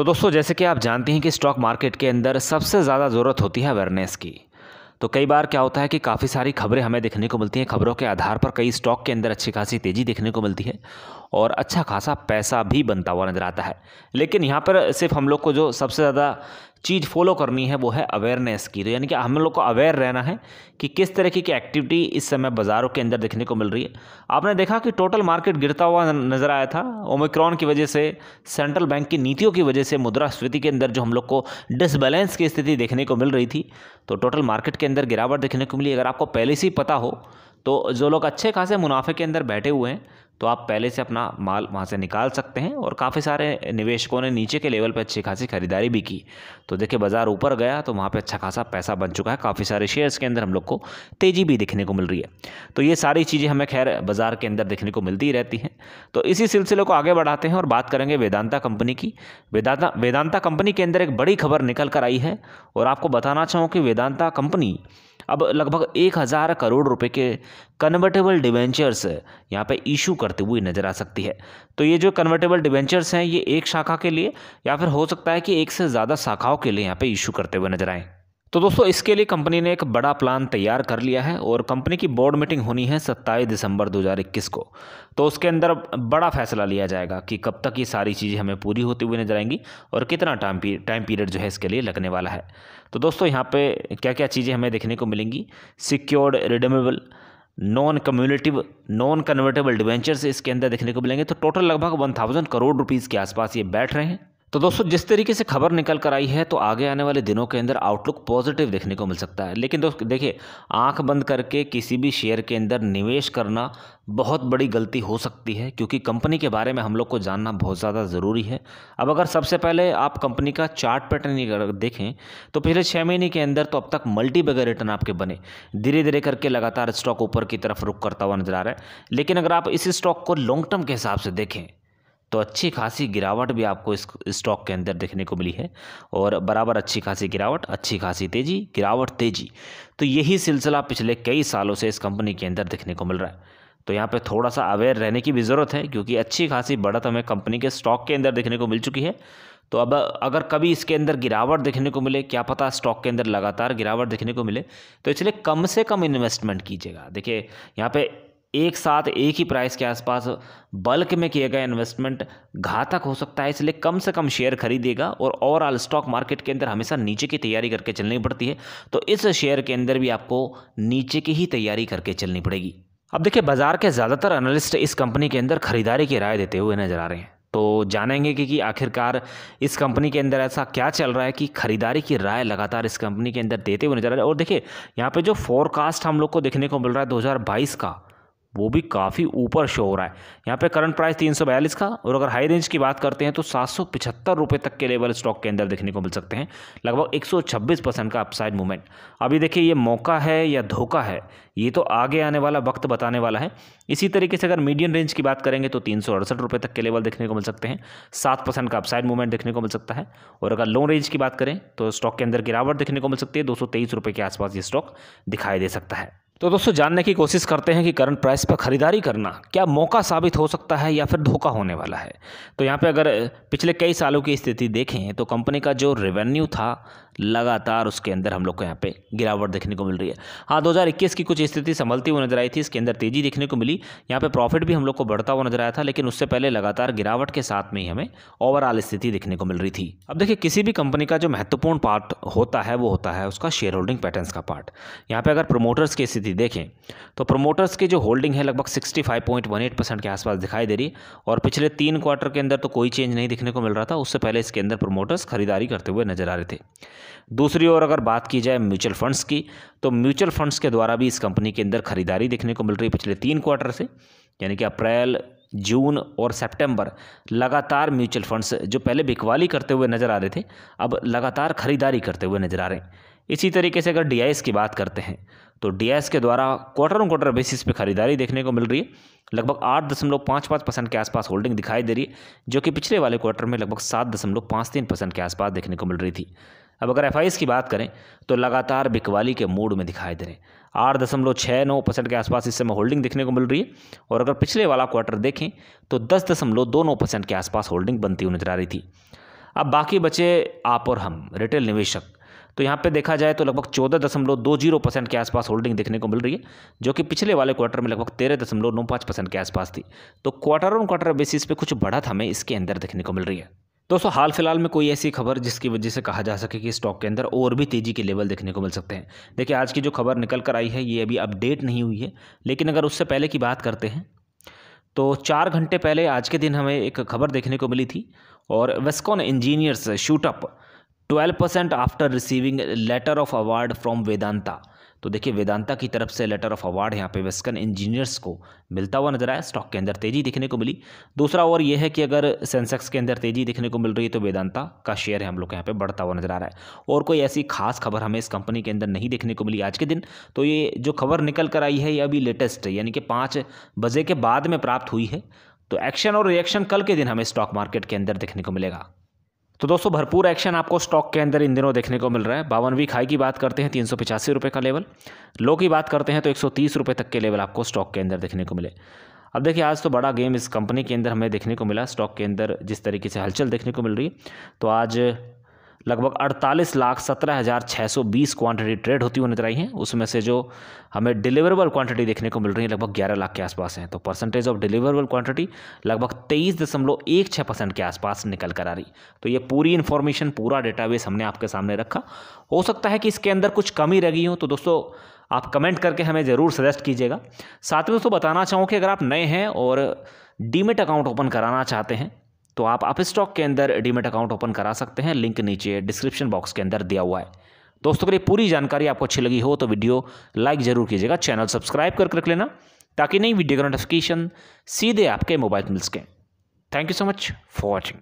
तो दोस्तों जैसे कि आप जानते हैं कि स्टॉक मार्केट के अंदर सबसे ज़्यादा ज़रूरत होती है अवेयरनेस की तो कई बार क्या होता है कि काफ़ी सारी खबरें हमें देखने को मिलती हैं खबरों के आधार पर कई स्टॉक के अंदर अच्छी खासी तेज़ी देखने को मिलती है और अच्छा खासा पैसा भी बनता हुआ नज़र आता है लेकिन यहाँ पर सिर्फ हम लोग को जो सबसे ज़्यादा चीज़ फॉलो करनी है वो है अवेयरनेस की तो यानी कि हम लोग को अवेयर रहना है कि किस तरह की एक्टिविटी इस समय बाज़ारों के अंदर देखने को मिल रही है आपने देखा कि टोटल मार्केट गिरता हुआ नज़र आया था ओमिक्रॉन की वजह से सेंट्रल बैंक की नीतियों की वजह से मुद्रा स्फीति के अंदर जो हम लोग को डिसबैलेंस की स्थिति देखने को मिल रही थी तो टोटल मार्केट के अंदर गिरावट देखने को मिली अगर आपको पहले से ही पता हो तो जो लोग अच्छे खासे मुनाफे के अंदर बैठे हुए हैं तो आप पहले से अपना माल वहाँ से निकाल सकते हैं और काफ़ी सारे निवेशकों ने नीचे के लेवल पर अच्छी खासी खरीदारी भी की तो देखिए बाज़ार ऊपर गया तो वहाँ पर अच्छा खासा पैसा बन चुका है काफ़ी सारे शेयर्स के अंदर हम लोग को तेज़ी भी देखने को मिल रही है तो ये सारी चीज़ें हमें खैर बाज़ार के अंदर देखने को मिलती रहती हैं तो इसी सिलसिले को आगे बढ़ाते हैं और बात करेंगे वेदांता कंपनी की वेदांता वेदांता कंपनी के अंदर एक बड़ी खबर निकल कर आई है और आपको बताना चाहूँ कि वेदांता कंपनी अब लगभग एक हज़ार करोड़ रुपए के कन्वर्टेबल डिवेंचर्स यहाँ पे इशू करती हुई नज़र आ सकती है तो ये जो कन्वर्टेबल डिवेंचर्स हैं ये एक शाखा के लिए या फिर हो सकता है कि एक से ज़्यादा शाखाओं के लिए यहाँ पे इशू करते हुए नज़र आएँ तो दोस्तों इसके लिए कंपनी ने एक बड़ा प्लान तैयार कर लिया है और कंपनी की बोर्ड मीटिंग होनी है 27 दिसंबर 2021 को तो उसके अंदर बड़ा फैसला लिया जाएगा कि कब तक ये सारी चीज़ें हमें पूरी होती हुई नजर आएंगी और कितना टाइम टाइम पीरियड जो है इसके लिए लगने वाला है तो दोस्तों यहाँ पर क्या क्या चीज़ें हमें देखने को मिलेंगी secured redeemable non cumulative non convertible debentures इसके अंदर देखने को मिलेंगे तो टोटल लगभग वन थाउजेंड करोड़ रुपीज़ के आसपास ये बैठ रहे हैं तो दोस्तों जिस तरीके से खबर निकल कर आई है तो आगे आने वाले दिनों के अंदर आउटलुक पॉजिटिव देखने को मिल सकता है लेकिन दोस्त देखिए आंख बंद करके किसी भी शेयर के अंदर निवेश करना बहुत बड़ी गलती हो सकती है क्योंकि कंपनी के बारे में हम लोग को जानना बहुत ज़्यादा ज़रूरी है अब अगर सबसे पहले आप कंपनी का चार्ट पैटर्न अगर देखें तो पिछले छः महीने के अंदर तो अब तक मल्टी बेगर रिटर्न आपके बने धीरे धीरे करके लगातार स्टॉक ऊपर की तरफ रुक करता हुआ नजर आ रहा है लेकिन अगर आप इस स्टॉक को लॉन्ग टर्म के हिसाब से देखें तो अच्छी खासी गिरावट भी आपको इस स्टॉक के अंदर देखने को मिली है और बराबर अच्छी खासी गिरावट अच्छी खासी तेज़ी गिरावट तेज़ी तो यही सिलसिला पिछले कई सालों से इस कंपनी के अंदर देखने को मिल रहा है तो यहाँ पे थोड़ा सा अवेयर रहने की भी ज़रूरत है क्योंकि अच्छी खासी बढ़त हमें कंपनी के स्टॉक के अंदर देखने को मिल चुकी है तो अब अगर कभी इसके अंदर गिरावट देखने को मिले क्या पता स्टॉक के अंदर लगातार गिरावट देखने को मिले तो इसलिए कम से कम इन्वेस्टमेंट कीजिएगा देखिए यहाँ पे एक साथ एक ही प्राइस के आसपास बल्क में किए गए इन्वेस्टमेंट घातक हो सकता है इसलिए कम से कम शेयर खरीदेगा और ओवरऑल स्टॉक मार्केट के अंदर हमेशा नीचे की तैयारी करके चलनी पड़ती है तो इस शेयर के अंदर भी आपको नीचे की ही तैयारी करके चलनी पड़ेगी अब देखिए बाजार के ज़्यादातर एनालिस्ट इस कंपनी के अंदर खरीदारी की राय देते हुए नजर आ रहे हैं तो जानेंगे कि, कि आखिरकार इस कंपनी के अंदर ऐसा क्या चल रहा है कि खरीदारी की राय लगातार इस कंपनी के अंदर देते हुए नजर आ रहे हैं और देखिए यहाँ पे जो फोरकास्ट हम लोग को देखने को मिल रहा है 2022 का वो भी काफ़ी ऊपर शो हो रहा है यहाँ पे करंट प्राइस तीन सौ बयालीस का और अगर हाई रेंज की बात करते हैं तो सात सौ पिछहत्तर रुपये तक के लेवल स्टॉक के अंदर देखने को मिल सकते हैं लगभग एक सौ छब्बीस परसेंट का अपसाइड मूवमेंट अभी देखिए ये मौका है या धोखा है ये तो आगे आने वाला वक्त बताने वाला है इसी तरीके से अगर मीडियम रेंज की बात करेंगे तो तीन सौ अड़सठ रुपये तक के लेवल देखने को मिल सकते हैं सात परसेंट का अपसाइड मूवमेंट देखने को मिल सकता है और अगर लो रेंज की बात करें तो स्टॉक के अंदर गिरावट देखने को मिल सकती है दो सौ तेईस रुपये के आसपास ये स्टॉक दिखाई दे सकता है तो दोस्तों जानने की कोशिश करते हैं कि करंट प्राइस पर ख़रीदारी करना क्या मौका साबित हो सकता है या फिर धोखा होने वाला है तो यहाँ पे अगर पिछले कई सालों की स्थिति देखें तो कंपनी का जो रेवेन्यू था लगातार उसके अंदर हम लोग को यहाँ पे गिरावट देखने को मिल रही है हाँ 2021 की कुछ स्थिति संभलती हुई नजर आई थी इसके अंदर तेजी देखने को मिली यहाँ पे प्रॉफिट भी हम लोग को बढ़ता हुआ नजर आया था लेकिन उससे पहले लगातार गिरावट के साथ में ही हमें ओवरऑल स्थिति देखने को मिल रही थी अब देखिए किसी भी कंपनी का जो महत्वपूर्ण पार्ट होता है वो होता है उसका शेयर होल्डिंग पैटर्न का पार्ट यहाँ पर अगर प्रोमोटर्स की स्थिति देखें तो प्रोमोटर्स की जो होल्डिंग है लगभग सिक्सटी के आसपास दिखाई दे रही है और पिछले तीन क्वार्टर के अंदर तो कोई चेंज नहीं देखने को मिल रहा था उससे पहले इसके अंदर प्रोमोटर्स खरीदारी करते हुए नजर आ रहे थे दूसरी ओर अगर बात की जाए म्यूचुअल फंड्स की तो म्यूचुअल फंड्स के द्वारा भी इस कंपनी के अंदर खरीदारी देखने को मिल रही है पिछले तीन क्वार्टर से यानी कि अप्रैल जून और सितंबर लगातार म्यूचुअल फंड्स जो पहले बिकवाली करते हुए नज़र आ रहे थे अब लगातार खरीदारी करते हुए नज़र आ रहे हैं इसी तरीके से अगर डी की बात करते हैं तो डी के द्वारा क्वार्टर ऑन क्वार्टर बेसिस पे खरीदारी देखने को मिल रही है लगभग आठ दशमलव पाँच पाँच परसेंट के आसपास होल्डिंग दिखाई दे रही है जो कि पिछले वाले क्वार्टर में लगभग सात दशमलव पाँच तीन परसेंट के आसपास देखने को मिल रही थी अब अगर एफ की बात करें तो लगातार बिकवाली के मूड में दिखाई दे रहे हैं आठ दशमलव छः नौ परसेंट के आसपास इस समय होल्डिंग देखने को मिल रही है और अगर पिछले वाला क्वार्टर देखें तो दस दशमलव दो नौ परसेंट के आसपास होल्डिंग बनती हुई नजर आ रही थी अब बाकी बचे आप और हम रिटेल निवेशक तो यहाँ पे देखा जाए तो लगभग चौदह दशमलव दो जीरो परसेंट के आसपास होल्डिंग देखने को मिल रही है जो कि पिछले वाले क्वार्टर में लगभग तेरह दशमलव नौ पाँच परसेंट के आसपास थी तो क्वार्टर ऑन क्वार्टर बेसिस पे कुछ बढ़त हमें इसके अंदर देखने को मिल रही है दोस्तों हाल फिलहाल में कोई ऐसी खबर जिसकी वजह से कहा जा सके कि स्टॉक के अंदर और भी तेज़ी के लेवल देखने को मिल सकते हैं देखिए आज की जो खबर निकल कर आई है ये अभी अपडेट नहीं हुई है लेकिन अगर उससे पहले की बात करते हैं तो चार घंटे पहले आज के दिन हमें एक खबर देखने को मिली थी और Vascon engineers shoot up twelve percent after receiving letter of award from Vedanta तो देखिए वेदांता की तरफ से लेटर ऑफ अवार्ड यहाँ पे वेस्कन इंजीनियर्स को मिलता हुआ नजर आया स्टॉक के अंदर तेज़ी देखने को मिली दूसरा और यह है कि अगर सेंसेक्स के अंदर तेज़ी देखने को मिल रही है तो वेदांता का शेयर हम लोग यहाँ पर बढ़ता हुआ नजर आ रहा है और कोई ऐसी खास खबर हमें इस कंपनी के अंदर नहीं देखने को मिली आज के दिन तो ये जो खबर निकल कर आई है ये अभी लेटेस्ट यानी कि पाँच बजे के बाद में प्राप्त हुई है तो एक्शन और रिएक्शन कल के दिन हमें स्टॉक मार्केट के अंदर देखने को मिलेगा तो दोस्तों भरपूर एक्शन आपको स्टॉक के अंदर इन दिनों देखने को मिल रहा है बावन वीक हाई की बात करते हैं तीन सौ पिचासी रुपये का लेवल लो की बात करते हैं तो एक सौ तीस रुपये तक के लेवल आपको स्टॉक के अंदर देखने को मिले अब देखिए आज तो बड़ा गेम इस कंपनी के अंदर हमें देखने को मिला स्टॉक के अंदर जिस तरीके से हलचल देखने को मिल रही तो आज लगभग 48 लाख सत्रह हज़ार छः सौ बीस क्वान्टिटी ट्रेड होती हुई नजर आई हैं उसमें से जो हमें डिलीवरेबल क्वांटिटी देखने को मिल रही है लगभग 11 लाख के आसपास हैं तो परसेंटेज ऑफ डिलीवरेबल क्वांटिटी लगभग तेईस दशमलव एक छः परसेंट के आसपास निकल कर आ रही तो ये पूरी इन्फॉर्मेशन पूरा डेटाबेस हमने आपके सामने रखा हो सकता है कि इसके अंदर कुछ कमी रह गई हो तो दोस्तों आप कमेंट करके हमें ज़रूर सजेस्ट कीजिएगा साथ में दोस्तों बताना चाहूँ कि अगर आप नए हैं और डीमेट अकाउंट ओपन कराना चाहते हैं तो आप अप स्टॉक के अंदर डीमेट अकाउंट ओपन करा सकते हैं लिंक नीचे डिस्क्रिप्शन बॉक्स के अंदर दिया हुआ है दोस्तों अगर ये पूरी जानकारी आपको अच्छी लगी हो तो वीडियो लाइक जरूर कीजिएगा चैनल सब्सक्राइब करके रख लेना ताकि नई वीडियो का नोटिफिकेशन सीधे आपके मोबाइल मिल सकें thank you so much for watching